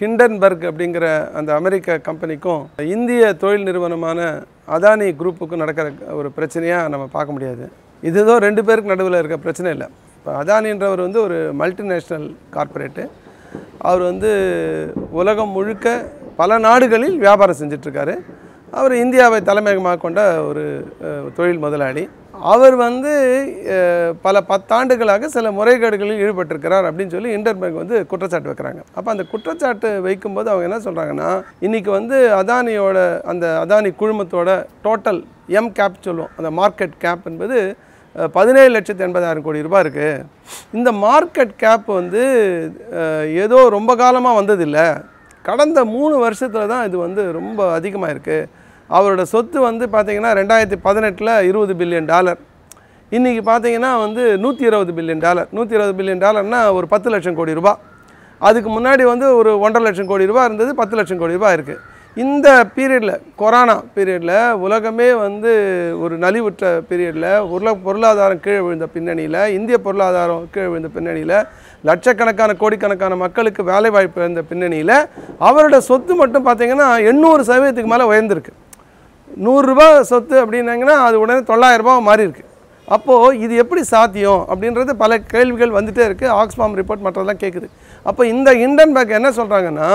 Hindenburg அப்படிங்கிற அந்த அமெரிக்க கம்பெனிக்கும் இந்திய தொழில் நிறுவனமான அதானி குரூப்புக்கும் நடக்கிற ஒரு பிரச்சனையாக நம்ம பார்க்க முடியாது இதுதான் ரெண்டு பேருக்கு நடுவில் இருக்க பிரச்சனை இல்லை இப்போ அதானின்றவர் வந்து ஒரு மல்டிநேஷ்னல் கார்ப்பரேட்டு அவர் வந்து உலகம் முழுக்க பல நாடுகளில் வியாபாரம் செஞ்சிட்ருக்காரு அவர் இந்தியாவை தலைமையகமாக கொண்ட ஒரு தொழில் முதலாளி அவர் வந்து பல பத்தாண்டுகளாக சில முறைகேடுகளில் ஈடுபட்டிருக்கிறார் அப்படின்னு சொல்லி பேங்க் வந்து குற்றச்சாட்டு வைக்கிறாங்க அப்போ அந்த குற்றச்சாட்டு வைக்கும்போது அவங்க என்ன சொல்கிறாங்கன்னா இன்றைக்கி வந்து அதானியோட அந்த அதானி குழுமத்தோட டோட்டல் எம் கேப் சொல்லுவோம் அந்த மார்க்கெட் கேப் என்பது பதினேழு லட்சத்து எண்பதாயிரம் கோடி ரூபாய் இருக்குது இந்த மார்க்கெட் கேப் வந்து ஏதோ ரொம்ப காலமாக வந்ததில்லை கடந்த மூணு வருஷத்தில் தான் இது வந்து ரொம்ப அதிகமாக இருக்குது அவரோட சொத்து வந்து பார்த்திங்கன்னா ரெண்டாயிரத்தி பதினெட்டில் இருபது பில்லியன் டாலர் இன்றைக்கி பார்த்தீங்கன்னா வந்து நூற்றி இருபது பில்லியன் டாலர் நூற்றி இருபது பில்லியன் டாலர்னால் ஒரு பத்து லட்சம் கோடி ரூபா அதுக்கு முன்னாடி வந்து ஒரு ஒன்றரை லட்சம் கோடி ரூபா இருந்தது பத்து லட்சம் கோடி ரூபா இருக்குது இந்த பீரியடில் கொரோனா பீரியடில் உலகமே வந்து ஒரு நலிவுற்ற பீரியடில் உருள பொருளாதாரம் கீழே விழுந்த பின்னணியில் இந்திய பொருளாதாரம் கீழே விழுந்த பின்னணியில் லட்சக்கணக்கான கோடிக்கணக்கான மக்களுக்கு வேலைவாய்ப்பு இருந்த பின்னணியில் அவரோட சொத்து மட்டும் பார்த்திங்கன்னா எண்ணூறு சதவீதத்துக்கு மேலே உயர்ந்திருக்கு நூறுரூபா சொத்து அப்படின்னாங்கன்னா அது உடனே தொள்ளாயிரரூபா மாறி இருக்குது அப்போது இது எப்படி சாத்தியம் அப்படின்றது பல கேள்விகள் வந்துகிட்டே இருக்குது ஆக்ஸ்ஃபார்ம் ரிப்போர்ட் மற்றதெல்லாம் கேட்குது அப்போ இந்த இண்டன் பேங்க் என்ன சொல்கிறாங்கன்னா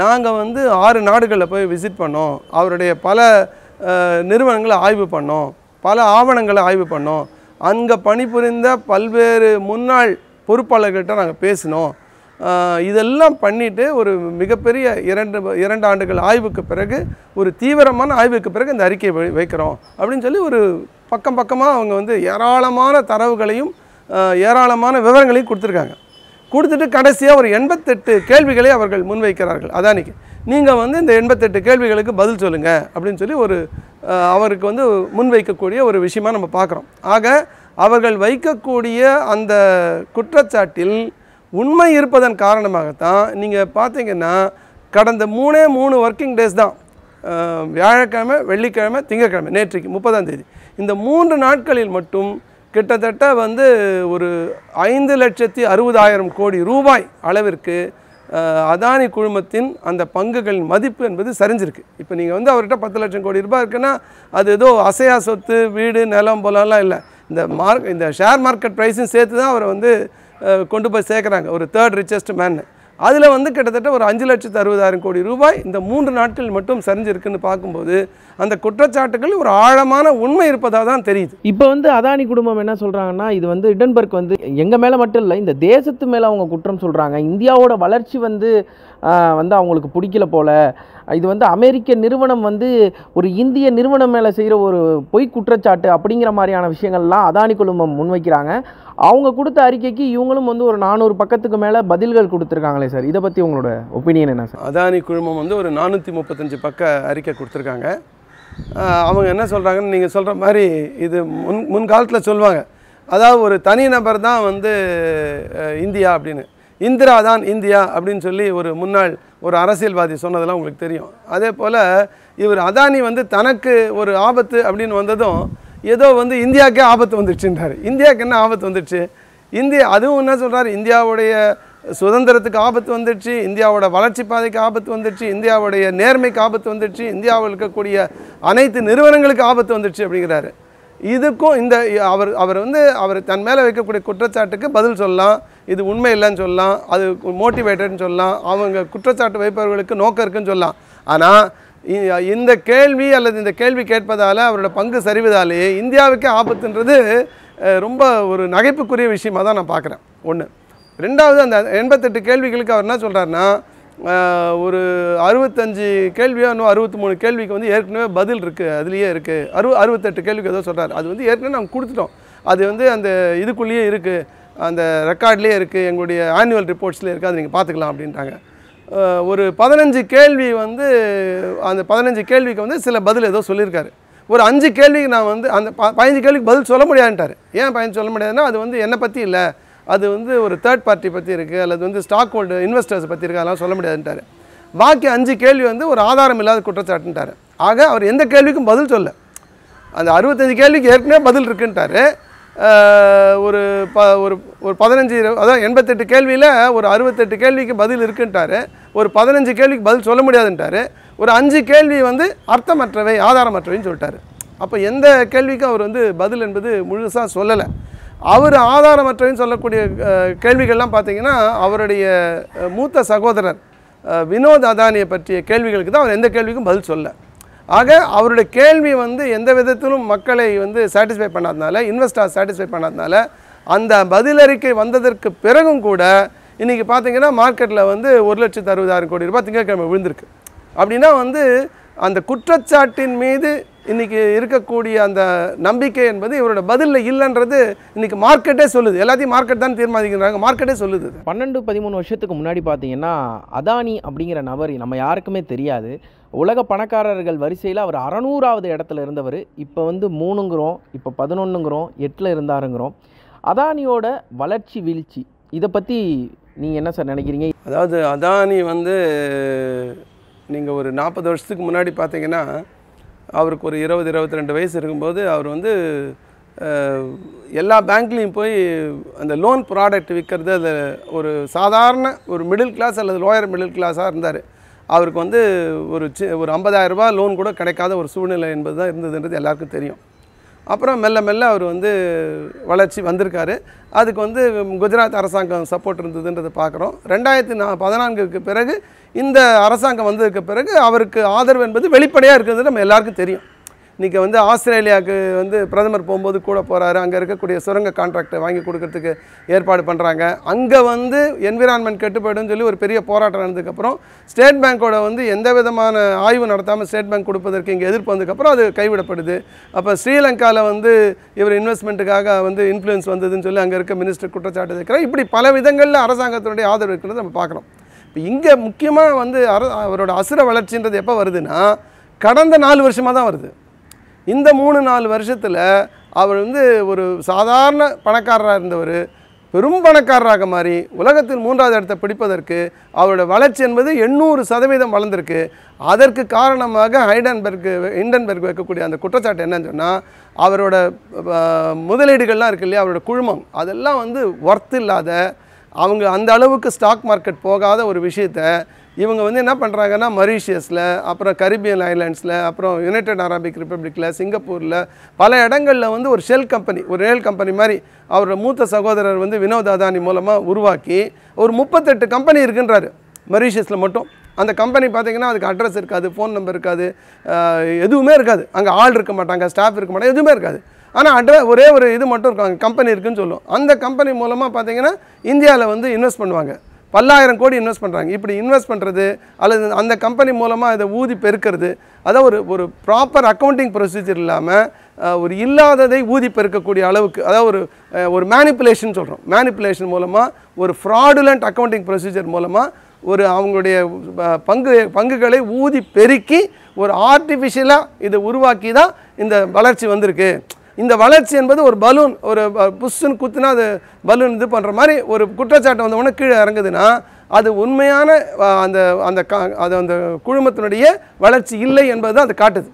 நாங்கள் வந்து ஆறு நாடுகளில் போய் விசிட் பண்ணோம் அவருடைய பல நிறுவனங்களை ஆய்வு பண்ணோம் பல ஆவணங்களை ஆய்வு பண்ணோம் அங்கே பணிபுரிந்த பல்வேறு முன்னாள் பொறுப்பாளர்கிட்ட நாங்கள் பேசினோம் இதெல்லாம் பண்ணிவிட்டு ஒரு மிகப்பெரிய இரண்டு இரண்டு ஆண்டுகள் ஆய்வுக்கு பிறகு ஒரு தீவிரமான ஆய்வுக்கு பிறகு இந்த அறிக்கை வைக்கிறோம் அப்படின்னு சொல்லி ஒரு பக்கம் பக்கமாக அவங்க வந்து ஏராளமான தரவுகளையும் ஏராளமான விவரங்களையும் கொடுத்துருக்காங்க கொடுத்துட்டு கடைசியாக ஒரு எண்பத்தெட்டு கேள்விகளை அவர்கள் முன்வைக்கிறார்கள் அதானிக்கு நீங்கள் வந்து இந்த எண்பத்தெட்டு கேள்விகளுக்கு பதில் சொல்லுங்கள் அப்படின்னு சொல்லி ஒரு அவருக்கு வந்து முன்வைக்கக்கூடிய ஒரு விஷயமாக நம்ம பார்க்குறோம் ஆக அவர்கள் வைக்கக்கூடிய அந்த குற்றச்சாட்டில் உண்மை இருப்பதன் காரணமாகத்தான் நீங்கள் பார்த்தீங்கன்னா கடந்த மூணே மூணு ஒர்க்கிங் டேஸ் தான் வியாழக்கிழமை வெள்ளிக்கிழமை திங்கக்கிழமை நேற்றுக்கு முப்பதாம் தேதி இந்த மூன்று நாட்களில் மட்டும் கிட்டத்தட்ட வந்து ஒரு ஐந்து லட்சத்தி அறுபதாயிரம் கோடி ரூபாய் அளவிற்கு அதானி குழுமத்தின் அந்த பங்குகளின் மதிப்பு என்பது சரிஞ்சிருக்கு இப்போ நீங்கள் வந்து அவர்கிட்ட பத்து லட்சம் கோடி ரூபாய் இருக்குன்னா அது ஏதோ அசையா சொத்து வீடு நிலம் போலலாம் இல்லை இந்த மார்க் இந்த ஷேர் மார்க்கெட் ப்ரைஸும் சேர்த்து தான் அவரை வந்து கொண்டு போய் சேர்க்குறாங்க ஒரு தேர்ட் ரிச்சஸ்ட் மேன் அதில் வந்து கிட்டத்தட்ட ஒரு அஞ்சு லட்சத்து அறுபதாயிரம் கோடி ரூபாய் இந்த மூன்று நாட்கள் மட்டும் சரிஞ்சிருக்குன்னு பார்க்கும்போது அந்த குற்றச்சாட்டுகள் ஒரு ஆழமான உண்மை இருப்பதாக தான் தெரியுது இப்போ வந்து அதானி குடும்பம் என்ன சொல்கிறாங்கன்னா இது வந்து இடன்பர்க் வந்து எங்கள் மேலே மட்டும் இல்லை இந்த தேசத்து மேலே அவங்க குற்றம் சொல்கிறாங்க இந்தியாவோட வளர்ச்சி வந்து வந்து அவங்களுக்கு பிடிக்கல போல் இது வந்து அமெரிக்க நிறுவனம் வந்து ஒரு இந்திய நிறுவனம் மேலே செய்கிற ஒரு பொய் குற்றச்சாட்டு அப்படிங்கிற மாதிரியான விஷயங்கள்லாம் அதானி குழுமம் முன்வைக்கிறாங்க அவங்க கொடுத்த அறிக்கைக்கு இவங்களும் வந்து ஒரு நானூறு பக்கத்துக்கு மேலே பதில்கள் கொடுத்துருக்காங்களே சார் இதை பற்றி உங்களோட ஒப்பீனியன் என்ன சார் அதானி குழுமம் வந்து ஒரு நானூற்றி முப்பத்தஞ்சு பக்க அறிக்கை கொடுத்துருக்காங்க அவங்க என்ன சொல்கிறாங்கன்னு நீங்கள் சொல்கிற மாதிரி இது முன் முன்காலத்தில் சொல்லுவாங்க அதாவது ஒரு தனி நபர் தான் வந்து இந்தியா அப்படின்னு இந்திரா தான் இந்தியா அப்படின்னு சொல்லி ஒரு முன்னாள் ஒரு அரசியல்வாதி சொன்னதெல்லாம் உங்களுக்கு தெரியும் அதே போல் இவர் அதானி வந்து தனக்கு ஒரு ஆபத்து அப்படின்னு வந்ததும் ஏதோ வந்து இந்தியாவுக்கே ஆபத்து வந்துடுச்சுன்றார் இந்தியாவுக்கு என்ன ஆபத்து வந்துடுச்சு இந்தியா அதுவும் என்ன சொல்கிறார் இந்தியாவுடைய சுதந்திரத்துக்கு ஆபத்து வந்துடுச்சு இந்தியாவோட வளர்ச்சி பாதைக்கு ஆபத்து வந்துடுச்சு இந்தியாவுடைய நேர்மைக்கு ஆபத்து வந்துடுச்சு இந்தியாவில் இருக்கக்கூடிய அனைத்து நிறுவனங்களுக்கு ஆபத்து வந்துடுச்சு அப்படிங்கிறாரு இதுக்கும் இந்த அவர் அவர் வந்து அவர் தன் மேலே வைக்கக்கூடிய குற்றச்சாட்டுக்கு பதில் சொல்லலாம் இது உண்மை இல்லைன்னு சொல்லலாம் அது மோட்டிவேட்டட்னு சொல்லலாம் அவங்க குற்றச்சாட்டு வைப்பவர்களுக்கு நோக்கம் இருக்குன்னு சொல்லலாம் ஆனால் இந்த கேள்வி அல்லது இந்த கேள்வி கேட்பதால் அவரோட பங்கு சரிவதாலே இந்தியாவுக்கே ஆபத்துன்றது ரொம்ப ஒரு நகைப்புக்குரிய விஷயமாக தான் நான் பார்க்குறேன் ஒன்று ரெண்டாவது அந்த எண்பத்தெட்டு கேள்விகளுக்கு அவர் என்ன சொல்கிறாருன்னா ஒரு அறுபத்தஞ்சு கேள்வியோ இன்னும் அறுபத்தி மூணு கேள்விக்கு வந்து ஏற்கனவே பதில் இருக்குது அதுலேயே இருக்குது அறுபது அறுபத்தெட்டு கேள்விக்கு ஏதோ சொல்கிறார் அது வந்து ஏற்கனவே நாங்கள் கொடுத்துட்டோம் அது வந்து அந்த இதுக்குள்ளேயே இருக்குது அந்த ரெக்கார்ட்லேயே இருக்குது எங்களுடைய ஆனுவல் ரிப்போர்ட்ஸ்லேயே இருக்குது அதை நீங்கள் பார்த்துக்கலாம் அப்படின்ட்டாங்க ஒரு பதினஞ்சு கேள்வி வந்து அந்த பதினஞ்சு கேள்விக்கு வந்து சில பதில் ஏதோ சொல்லியிருக்காரு ஒரு அஞ்சு கேள்விக்கு நான் வந்து அந்த பதினஞ்சு கேள்விக்கு பதில் சொல்ல முடியாதுன்ட்டார் ஏன் பதினஞ்சு சொல்ல முடியாதுன்னா அது வந்து என்னை பற்றி இல்லை அது வந்து ஒரு தேர்ட் பார்ட்டி பற்றி இருக்குது அல்லது வந்து ஸ்டாக் ஹோல்டர் இன்வெஸ்டர்ஸ் பற்றி இருக்குது அதெல்லாம் சொல்ல முடியாதுன்ட்டார் பாக்கி அஞ்சு கேள்வி வந்து ஒரு ஆதாரம் இல்லாத குற்றச்சாட்டுன்ட்டார் ஆக அவர் எந்த கேள்விக்கும் பதில் சொல்ல அந்த அறுபத்தஞ்சு கேள்விக்கு ஏற்கனவே பதில் இருக்குன்ட்டார் ஒரு ப ஒரு ஒரு பதினஞ்சு அதாவது எண்பத்தெட்டு கேள்வியில் ஒரு அறுபத்தெட்டு கேள்விக்கு பதில் இருக்குன்ட்டார் ஒரு பதினஞ்சு கேள்விக்கு பதில் சொல்ல முடியாதுன்ட்டார் ஒரு அஞ்சு கேள்வி வந்து அர்த்தமற்றவை ஆதாரமற்றவைன்னு சொல்லிட்டாரு அப்போ எந்த கேள்விக்கும் அவர் வந்து பதில் என்பது முழுசாக சொல்லலை அவர் ஆதாரமற்றவைன்னு சொல்லக்கூடிய கேள்விகள்லாம் பார்த்திங்கன்னா அவருடைய மூத்த சகோதரர் வினோத் அதானியை பற்றிய கேள்விகளுக்கு தான் அவர் எந்த கேள்விக்கும் பதில் சொல்லலை ஆக அவருடைய கேள்வி வந்து எந்த விதத்திலும் மக்களை வந்து சாட்டிஸ்ஃபை பண்ணாதனால இன்வெஸ்டர் சாட்டிஸ்ஃபை பண்ணாதனால அந்த பதிலறிக்கை வந்ததற்கு பிறகும் கூட இன்றைக்கி பார்த்தீங்கன்னா மார்க்கெட்டில் வந்து ஒரு லட்சத்து அறுபதாயிரம் கோடி ரூபாய் திங்கட்கிழமை விழுந்திருக்கு அப்படின்னா வந்து அந்த குற்றச்சாட்டின் மீது இன்றைக்கி இருக்கக்கூடிய அந்த நம்பிக்கை என்பது இவரோட பதிலில் இல்லைன்றது இன்றைக்கி மார்க்கெட்டே சொல்லுது எல்லாத்தையும் மார்க்கெட் தான் தீர்மானிக்கிறாங்க மார்க்கெட்டே சொல்லுது பன்னெண்டு பதிமூணு வருஷத்துக்கு முன்னாடி பார்த்தீங்கன்னா அதானி அப்படிங்கிற நபர் நம்ம யாருக்குமே தெரியாது உலக பணக்காரர்கள் வரிசையில் அவர் அறநூறாவது இடத்துல இருந்தவர் இப்போ வந்து மூணுங்கிறோம் இப்போ பதினொன்றுங்கிறோம் எட்டில் இருந்தாருங்கிறோம் அதானியோட வளர்ச்சி வீழ்ச்சி இதை பற்றி நீங்கள் என்ன சார் நினைக்கிறீங்க அதாவது அதானி வந்து நீங்கள் ஒரு நாற்பது வருஷத்துக்கு முன்னாடி பார்த்தீங்கன்னா அவருக்கு ஒரு இருபது இருபத்தி ரெண்டு வயசு இருக்கும்போது அவர் வந்து எல்லா பேங்க்லேயும் போய் அந்த லோன் ப்ராடக்ட் விற்கிறது அது ஒரு சாதாரண ஒரு மிடில் கிளாஸ் அல்லது லோயர் மிடில் கிளாஸாக இருந்தார் அவருக்கு வந்து ஒரு சி ஒரு ரூபா லோன் கூட கிடைக்காத ஒரு சூழ்நிலை என்பது தான் இருந்ததுன்றது எல்லாருக்கும் தெரியும் அப்புறம் மெல்ல மெல்ல அவர் வந்து வளர்ச்சி வந்திருக்காரு அதுக்கு வந்து குஜராத் அரசாங்கம் சப்போர்ட் இருந்ததுன்றதை பார்க்குறோம் ரெண்டாயிரத்தி நா பதினான்குக்கு பிறகு இந்த அரசாங்கம் வந்ததுக்கு பிறகு அவருக்கு ஆதரவு என்பது வெளிப்படையாக இருக்கிறது நம்ம எல்லாருக்கும் தெரியும் இன்றைக்கி வந்து ஆஸ்திரேலியாவுக்கு வந்து பிரதமர் போகும்போது கூட போகிறாரு அங்கே இருக்கக்கூடிய சுரங்க கான்ட்ராக்டை வாங்கி கொடுக்கறதுக்கு ஏற்பாடு பண்ணுறாங்க அங்கே வந்து என்விரான்மெண்ட் கட்டுப்பாடுன்னு சொல்லி ஒரு பெரிய போராட்டம் நடந்ததுக்கப்புறம் ஸ்டேட் பேங்க்கோட வந்து எந்த விதமான ஆய்வு நடத்தாமல் ஸ்டேட் பேங்க் கொடுப்பதற்கு இங்கே எதிர்ப்பு வந்ததுக்கப்புறம் அது கைவிடப்படுது அப்போ ஸ்ரீலங்காவில் வந்து இவர் இன்வெஸ்ட்மெண்ட்டுக்காக வந்து இன்ஃப்ளூயன்ஸ் வந்ததுன்னு சொல்லி அங்கே இருக்க மினிஸ்டர் குற்றச்சாட்டு இருக்கிறார் இப்படி பல விதங்களில் அரசாங்கத்தினுடைய ஆதரவு இருக்கிறது நம்ம பார்க்குறோம் இப்போ இங்கே முக்கியமாக வந்து அவரோட அசுர வளர்ச்சின்றது எப்போ வருதுன்னா கடந்த நாலு வருஷமாக தான் வருது இந்த மூணு நாலு வருஷத்தில் அவர் வந்து ஒரு சாதாரண பணக்காரராக இருந்தவர் பெரும் பணக்காரராக மாறி உலகத்தில் மூன்றாவது இடத்தை பிடிப்பதற்கு அவரோட வளர்ச்சி என்பது எண்ணூறு சதவீதம் வளர்ந்திருக்கு அதற்கு காரணமாக ஹைடன்பெர்க் இண்டன்பெர்க் வைக்கக்கூடிய அந்த குற்றச்சாட்டு என்னன்னு சொன்னால் அவரோட முதலீடுகள்லாம் இருக்கு இல்லையா அவரோட குழுமம் அதெல்லாம் வந்து ஒர்த் இல்லாத அவங்க அந்த அளவுக்கு ஸ்டாக் மார்க்கெட் போகாத ஒரு விஷயத்த இவங்க வந்து என்ன பண்ணுறாங்கன்னா மரீஷியஸில் அப்புறம் கரிபியன் ஐலாண்ட்ஸில் அப்புறம் யுனைடெட் அரபிக் ரிப்பப்ளிக்கில் சிங்கப்பூரில் பல இடங்களில் வந்து ஒரு ஷெல் கம்பெனி ஒரு ரேல் கம்பெனி மாதிரி அவரோட மூத்த சகோதரர் வந்து வினோத் அதானி மூலமாக உருவாக்கி ஒரு முப்பத்தெட்டு கம்பெனி இருக்குன்றாரு மரீஷியஸில் மட்டும் அந்த கம்பெனி பார்த்திங்கன்னா அதுக்கு அட்ரஸ் இருக்காது ஃபோன் நம்பர் இருக்காது எதுவுமே இருக்காது அங்கே ஆள் இருக்க மாட்டாங்க ஸ்டாஃப் இருக்க மாட்டாங்க எதுவுமே இருக்காது ஆனால் அட்ர ஒரே ஒரு இது மட்டும் இருக்கும் கம்பெனி இருக்குன்னு சொல்லும் அந்த கம்பெனி மூலமாக பார்த்தீங்கன்னா இந்தியாவில் வந்து இன்வெஸ்ட் பண்ணுவாங்க பல்லாயிரம் கோடி இன்வெஸ்ட் பண்ணுறாங்க இப்படி இன்வெஸ்ட் பண்ணுறது அல்லது அந்த கம்பெனி மூலமாக இதை ஊதி பெருக்கிறது அதாவது ஒரு ஒரு ப்ராப்பர் அக்கௌண்டிங் ப்ரொசீஜர் இல்லாமல் ஒரு இல்லாததை ஊதி பெருக்கக்கூடிய அளவுக்கு அதாவது ஒரு ஒரு மேனிப்புலேஷன் சொல்கிறோம் மேனிப்புலேஷன் மூலமாக ஒரு ஃப்ராடுலண்ட் அக்கௌண்டிங் ப்ரொசீஜர் மூலமாக ஒரு அவங்களுடைய பங்கு பங்குகளை ஊதி பெருக்கி ஒரு ஆர்டிஃபிஷியலாக இதை உருவாக்கி தான் இந்த வளர்ச்சி வந்திருக்கு இந்த வளர்ச்சி என்பது ஒரு பலூன் ஒரு புஷ்ஷுன்னு குத்துனா அது பலூன் இது பண்ணுற மாதிரி ஒரு வந்த வந்தவொடனே கீழே இறங்குதுன்னா அது உண்மையான அந்த அந்த கா அது அந்த குழுமத்தினுடைய வளர்ச்சி இல்லை என்பது தான் அது காட்டுது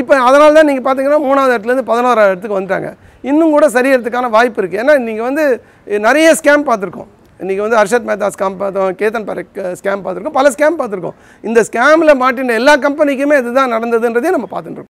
இப்போ அதனால தான் நீங்கள் பார்த்தீங்கன்னா மூணாவது இடத்துலேருந்து பதினோராவது இடத்துக்கு வந்துட்டாங்க இன்னும் கூட சரியறதுக்கான வாய்ப்பு இருக்குது ஏன்னா நீங்கள் வந்து நிறைய ஸ்கேம் பார்த்துருக்கோம் இன்றைக்கி வந்து ஹர்ஷத் மேத்தா ஸ்கேம் பார்த்தோம் கேத்தன் பரக் ஸ்கேம் பார்த்துருக்கோம் பல ஸ்கேம் பார்த்துருக்கோம் இந்த ஸ்கேமில் மாட்டின எல்லா கம்பெனிக்குமே இதுதான் நடந்ததுன்றதே நம்ம பார்த்துட்டு